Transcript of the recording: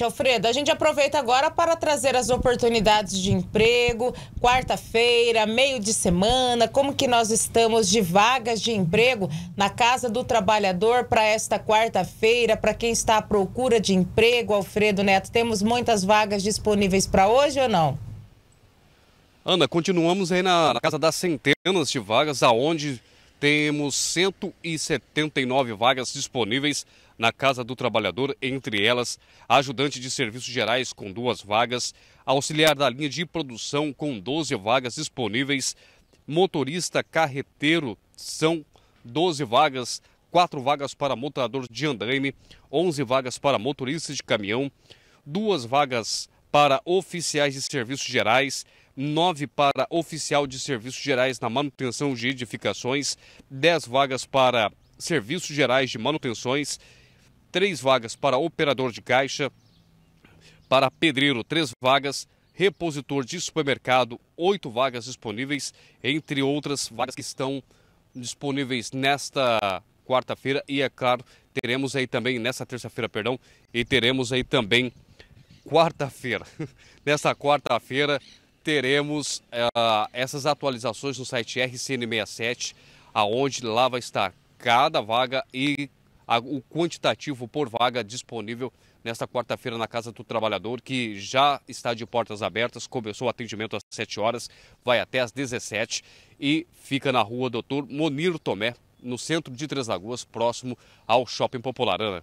Tia Alfredo, a gente aproveita agora para trazer as oportunidades de emprego, quarta-feira, meio de semana, como que nós estamos de vagas de emprego na Casa do Trabalhador para esta quarta-feira, para quem está à procura de emprego, Alfredo Neto, temos muitas vagas disponíveis para hoje ou não? Ana, continuamos aí na, na Casa das Centenas de Vagas, aonde temos 179 vagas disponíveis na Casa do Trabalhador, entre elas ajudante de serviços gerais com duas vagas, auxiliar da linha de produção com 12 vagas disponíveis, motorista carreteiro são 12 vagas, 4 vagas para motorador de andaime, 11 vagas para motorista de caminhão, duas vagas para oficiais de serviços gerais, 9 para oficial de serviços gerais na manutenção de edificações, 10 vagas para serviços gerais de manutenções, 3 vagas para operador de caixa, para pedreiro, 3 vagas, repositor de supermercado, 8 vagas disponíveis, entre outras vagas que estão disponíveis nesta quarta-feira e é claro, teremos aí também nesta terça-feira, perdão, e teremos aí também quarta-feira. nesta quarta-feira teremos uh, essas atualizações no site RCN67, aonde lá vai estar cada vaga e a, o quantitativo por vaga disponível nesta quarta-feira na Casa do Trabalhador, que já está de portas abertas, começou o atendimento às 7 horas, vai até às 17 e fica na rua Doutor Monir Tomé, no centro de Três Lagoas, próximo ao Shopping Popular. Ana.